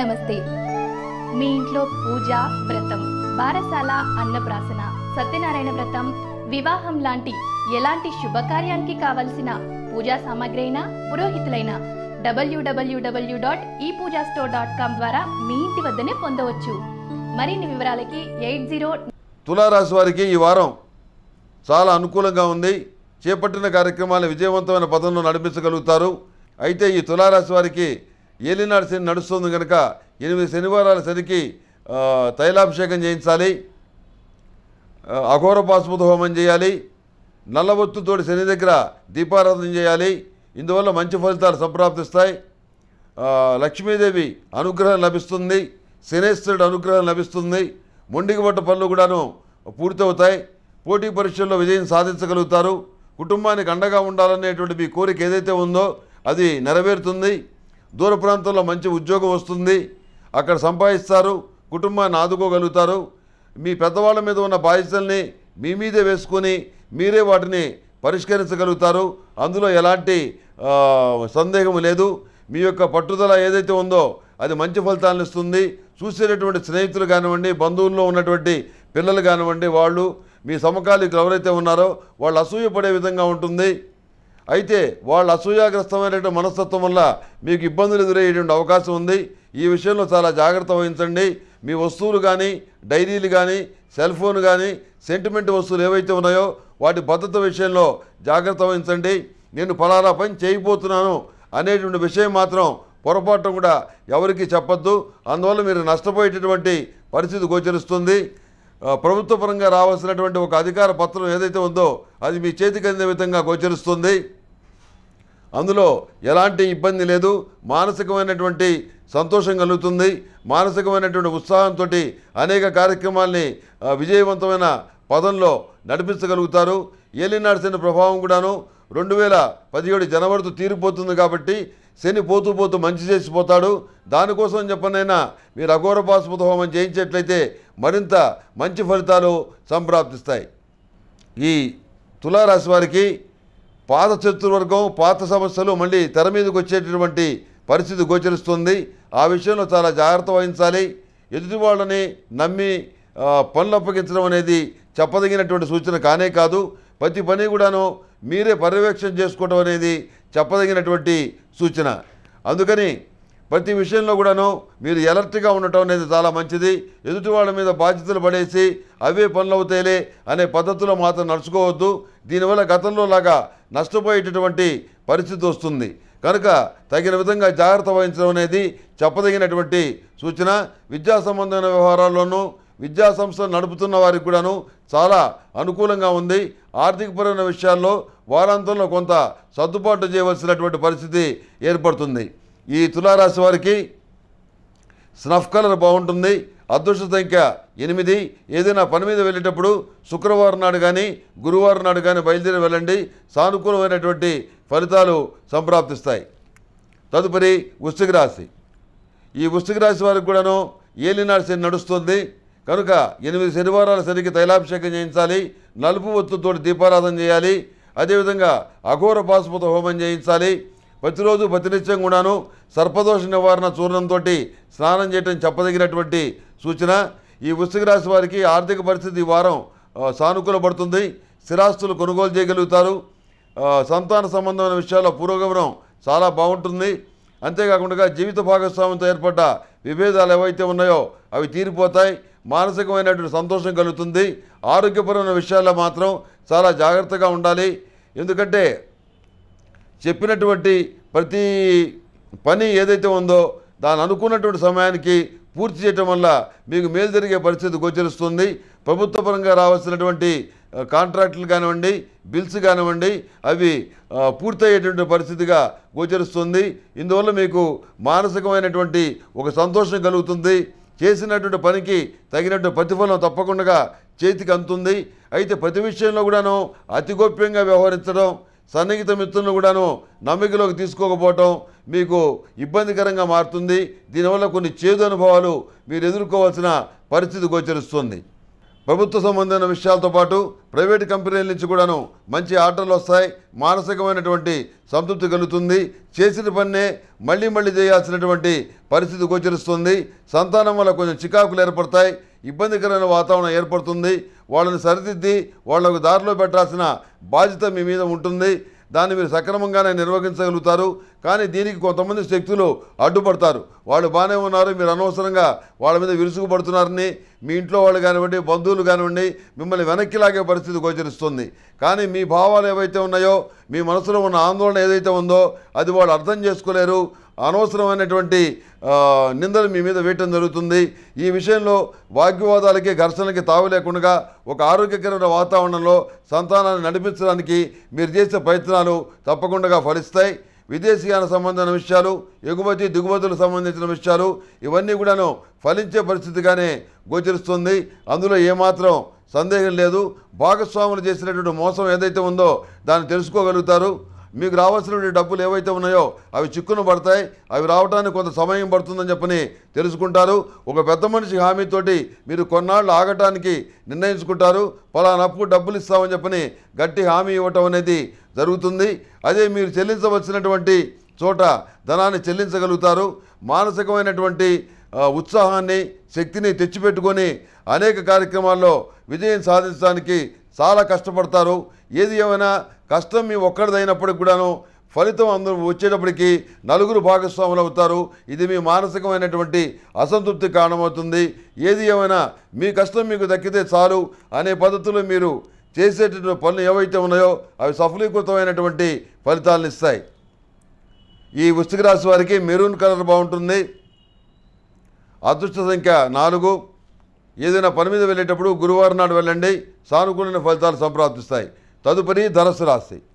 నమస్తే మీ ఇంట్లో పూజ వ్రతం బారసాల అన్నప్రాసన సత్యనారాయణ వ్రతం వివాహం లాంటి ఎలాంటి శుభకార్యానికి కావలసిన పూజా సామాగ్రి అయినా పురోహితులైనా డబ్ల్యూడబ్ల్యూడబ్ల్యూ డాట్ ఈ పూజా స్టోర్ డాట్ కామ్ ద్వారా మీ ఇంటి వద్దనే పొందవచ్చు మరిన్ని వివరాలకి ఎయిట్ జీరో తులారాశి వారికి ఈ వారం చాలా అనుకూలంగా ఉంది చేపట్టిన కార్యక్రమాలు విజయవంతమైన పదంలో నడిపించగలుగుతారు అయితే ఈ తులారాశి వారికి ఏలినాడు శని నడుస్తుంది కనుక ఎనిమిది శనివారాల శనికి తైలాభిషేకం చేయించాలి అఘోర హోమం చేయాలి నల్లవత్తుతోటి శని దగ్గర దీపారాధన చేయాలి ఇందువల్ల మంచి ఫలితాలు సంప్రాప్తిస్తాయి లక్ష్మీదేవి అనుగ్రహం లభిస్తుంది శనేశ్వరుడు అనుగ్రహం లభిస్తుంది మొండికి పట్ట పనులు కూడాను పూర్తవుతాయి పోటీ పరీక్షల్లో విజయం సాధించగలుగుతారు కుటుంబానికి అండగా ఉండాలనేటువంటి మీ కోరిక ఏదైతే ఉందో అది నెరవేరుతుంది దూర ప్రాంతంలో మంచి ఉద్యోగం వస్తుంది అక్కడ సంపాదిస్తారు కుటుంబాన్ని ఆదుకోగలుగుతారు మీ పెద్దవాళ్ళ మీద ఉన్న బాధ్యతల్ని మీ మీదే వేసుకొని మీరే వాటిని పరిష్కరించగలుగుతారు అందులో ఎలాంటి సందేహం లేదు మీ యొక్క పట్టుదల ఏదైతే ఉందో అది మంచి ఫలితాలను ఇస్తుంది చూసేటటువంటి స్నేహితులు కానివ్వండి బంధువుల్లో ఉన్నటువంటి పిల్లలు కానివ్వండి వాళ్ళు మీ సమకాలీకులు ఎవరైతే ఉన్నారో వాళ్ళు అసూయ విధంగా ఉంటుంది అయితే వాళ్ళు అసూయాగ్రస్తమైనటువంటి మనస్తత్వం వల్ల మీకు ఇబ్బందులు ఎదురయ్యేటువంటి అవకాశం ఉంది ఈ విషయంలో చాలా జాగ్రత్త వహించండి మీ వస్తువులు కానీ డైరీలు కానీ సెల్ ఫోన్ కానీ సెంటిమెంట్ వస్తువులు ఏవైతే ఉన్నాయో వాటి భద్రత విషయంలో జాగ్రత్త వహించండి నేను ఫలానా పని చేయబోతున్నాను అనేటువంటి విషయం మాత్రం పొరపాటు కూడా ఎవరికీ చెప్పద్దు అందువల్ల మీరు నష్టపోయేటటువంటి పరిస్థితి గోచరిస్తుంది ప్రభుత్వ పరంగా రావాల్సినటువంటి ఒక అధికార పత్రం ఏదైతే ఉందో అది మీ చేతికి విధంగా గోచరిస్తుంది అందులో ఎలాంటి ఇబ్బంది లేదు మానసికమైనటువంటి సంతోషం కలుగుతుంది మానసికమైనటువంటి ఉత్సాహంతో అనేక కార్యక్రమాల్ని విజయవంతమైన పదంలో నడిపించగలుగుతారు ఏలినాడ్సిన ప్రభావం కూడాను రెండు వేల పదిహేడు జనవరితో తీరిపోతుంది కాబట్టి శని పోతూ పోతూ మంచి చేసిపోతాడు దానికోసం చెప్పనైనా మీరు అఘోరపాశుపత హోమం చేయించేట్లయితే మరింత మంచి ఫలితాలు సంప్రాప్తిస్తాయి ఈ తులారాశి వారికి పాత చతుర్వర్గం పాత సమస్యలు మళ్ళీ తెర మీదకి వచ్చేటటువంటి పరిస్థితి గోచరిస్తుంది ఆ విషయంలో చాలా జాగ్రత్త వహించాలి ఎదుటి వాళ్ళని నమ్మి పనులు అప్పగించడం అనేది చెప్పదగినటువంటి సూచన కానే కాదు ప్రతి పని కూడాను మీరే పర్యవేక్షణ చేసుకోవడం అనేది చెప్పదగినటువంటి సూచన అందుకని ప్రతి విషయంలో కూడాను మీరు ఎలర్ట్గా ఉండటం అనేది చాలా మంచిది ఎదుటి వాళ్ళ మీద బాధ్యతలు పడేసి అవే పనులు అవుతాయిలే అనే పద్ధతిలో మాత్రం నడుచుకోవద్దు దీనివల్ల గతంలో లాగా నష్టపోయేటటువంటి పరిస్థితి వస్తుంది కనుక తగిన విధంగా జాగ్రత్త వహించడం అనేది చెప్పదగినటువంటి సూచన విద్యా సంబంధమైన వ్యవహారాల్లోనూ విద్యా సంస్థలు నడుపుతున్న వారికి కూడాను చాలా అనుకూలంగా ఉంది ఆర్థికపరమైన విషయాల్లో వారాంతంలో కొంత సర్దుబాటు చేయవలసినటువంటి పరిస్థితి ఏర్పడుతుంది ఈ తులారాశి వారికి స్నఫ్ కలర్ బాగుంటుంది అదృష్ట సంఖ్య ఎనిమిది ఏదైనా పని మీద వెళ్ళేటప్పుడు శుక్రవారం నాడు కానీ గురువారం నాడు కానీ బయలుదేరి వెళ్ళండి సానుకూలమైనటువంటి ఫలితాలు సంప్రాప్తిస్తాయి తదుపరి వృశ్చిక రాశి ఈ వృశ్చిక రాశి వారికి కూడాను ఏలినాడు శని నడుస్తుంది కనుక ఎనిమిది శనివారాలు సరికి తైలాభిషేకం చేయించాలి నలుపు ఒత్తుతో దీపారాధన చేయాలి అదేవిధంగా అఘోర పాశుపత హోమం చేయించాలి ప్రతిరోజు ప్రతినిత్యం కూడాను సర్పదోష నివారణ చూర్ణంతో స్నానం చేయటం చెప్పదగినటువంటి సూచన ఈ వృశ్చిక రాశి వారికి ఆర్థిక పరిస్థితి ఈ వారం సానుకూలపడుతుంది స్థిరాస్తులు కొనుగోలు చేయగలుగుతారు సంతాన సంబంధమైన విషయాల్లో పురోగమనం చాలా బాగుంటుంది అంతేకాకుండా జీవిత భాగస్వామితో ఏర్పడ్డ విభేదాలు ఏవైతే ఉన్నాయో అవి తీరిపోతాయి మానసికమైనటువంటి సంతోషం కలుగుతుంది ఆరోగ్యపరమైన విషయాల్లో మాత్రం చాలా జాగ్రత్తగా ఉండాలి ఎందుకంటే చెప్పినటువంటి ప్రతి పని ఏదైతే ఉందో దాని అనుకున్నటువంటి సమయానికి పూర్తి చేయటం వల్ల మీకు మేలు జరిగే పరిస్థితి గోచరిస్తుంది ప్రభుత్వ పరంగా రావాల్సినటువంటి కాంట్రాక్టులు కానివ్వండి బిల్స్ కానివ్వండి అవి పూర్తయ్యేటువంటి పరిస్థితిగా గోచరిస్తుంది ఇందువల్ల మీకు మానసికమైనటువంటి ఒక సంతోషం కలుగుతుంది చేసినటువంటి పనికి తగినట్టు ప్రతిఫలం తప్పకుండా చేతికి అందుతుంది అయితే ప్రతి విషయంలో కూడాను అతి గోప్యంగా వ్యవహరించడం సన్నిహిత మిత్రులను కూడాను నమ్మికలోకి తీసుకోకపోవటం మీకు ఇబ్బందికరంగా మారుతుంది దీనివల్ల కొన్ని చేదు అనుభవాలు మీరు ఎదుర్కోవాల్సిన పరిస్థితి గోచరిస్తుంది ప్రభుత్వ సంబంధమైన విషయాలతో పాటు ప్రైవేటు కంపెనీల నుంచి కూడాను మంచి ఆర్డర్లు వస్తాయి మానసికమైనటువంటి సంతృప్తి కలుగుతుంది చేసిన పన్నే మళ్ళీ మళ్ళీ చేయాల్సినటువంటి పరిస్థితి గోచరిస్తుంది సంతానం వల్ల కొంచెం చికాకులు ఏర్పడతాయి ఇబ్బందికరమైన వాతావరణం ఏర్పడుతుంది వాళ్ళని సరిదిద్ది వాళ్ళకు దారిలో పెట్టాల్సిన బాధ్యత మీ మీద ఉంటుంది దాన్ని మీరు సక్రమంగానే నిర్వహించగలుగుతారు కానీ దీనికి కొంతమంది శక్తులు అడ్డుపడతారు వాళ్ళు బాగానే ఉన్నారు మీరు అనవసరంగా వాళ్ళ మీద విరుసుగుపడుతున్నారని మీ ఇంట్లో వాళ్ళు కానివ్వండి బంధువులు కానివ్వండి మిమ్మల్ని వెనక్కి లాగే పరిస్థితి గోచరిస్తుంది కానీ మీ భావాలు ఏవైతే ఉన్నాయో మీ మనసులో ఉన్న ఆందోళన ఏదైతే ఉందో అది వాళ్ళు అర్థం చేసుకోలేరు అనవసరమైనటువంటి నిందలు మీ మీద వేయటం జరుగుతుంది ఈ విషయంలో వాగ్వివాదాలకి ఘర్షణలకి తావు లేకుండా ఒక ఆరోగ్యకరమైన వాతావరణంలో సంతానాన్ని నడిపించడానికి మీరు చేసే ప్రయత్నాలు తప్పకుండా ఫలిస్తాయి విదేశీయాన సంబంధమైన విషయాలు ఎగుమతి దిగుమతులకు సంబంధించిన విషయాలు ఇవన్నీ కూడాను ఫలించే పరిస్థితిగానే గోచరిస్తుంది అందులో ఏమాత్రం సందేహం లేదు భాగస్వాములు చేసినటువంటి మోసం ఏదైతే ఉందో దాన్ని తెలుసుకోగలుగుతారు మీకు రావాల్సిన డబ్బులు ఏవైతే ఉన్నాయో అవి చిక్కున పడతాయి అవి రావడానికి కొంత సమయం పడుతుందని చెప్పని తెలుసుకుంటారు ఒక పెద్ద మనిషి హామీతోటి మీరు కొన్నాళ్ళు ఆగటానికి నిర్ణయించుకుంటారు ఫలానప్పు డబ్బులు ఇస్తామని చెప్పని గట్టి హామీ ఇవ్వటం అనేది జరుగుతుంది అదే మీరు చెల్లించవలసినటువంటి చోట ధనాన్ని చెల్లించగలుగుతారు మానసికమైనటువంటి ఉత్సాహాన్ని శక్తిని తెచ్చిపెట్టుకొని అనేక కార్యక్రమాల్లో విజయం సాధించడానికి చాలా కష్టపడతారు ఏది ఏమైనా కష్టం మీ ఒక్కరిదైనప్పటికి కూడాను ఫలితం అందరూ వచ్చేటప్పటికి నలుగురు భాగస్వాములు అవుతారు ఇది మీ మానసికమైనటువంటి అసంతృప్తి కారణమవుతుంది ఏది ఏమైనా మీ కష్టం మీకు దక్కితే చాలు అనే పద్ధతిలో మీరు చేసేటటువంటి పనులు ఏవైతే ఉన్నాయో అవి సఫలీకృతమైనటువంటి ఫలితాలను ఇస్తాయి ఈ వృష్టిక రాశి వారికి మెరూన్ కలర్ బాగుంటుంది అదృష్ట సంఖ్య నాలుగు ఏదైనా పని మీద వెళ్ళేటప్పుడు గురువారం నాడు వెళ్ళండి సానుకూలమైన ఫలితాలు సంప్రాప్తిస్తాయి తదుపరి ధనస్సు రాస్తాయి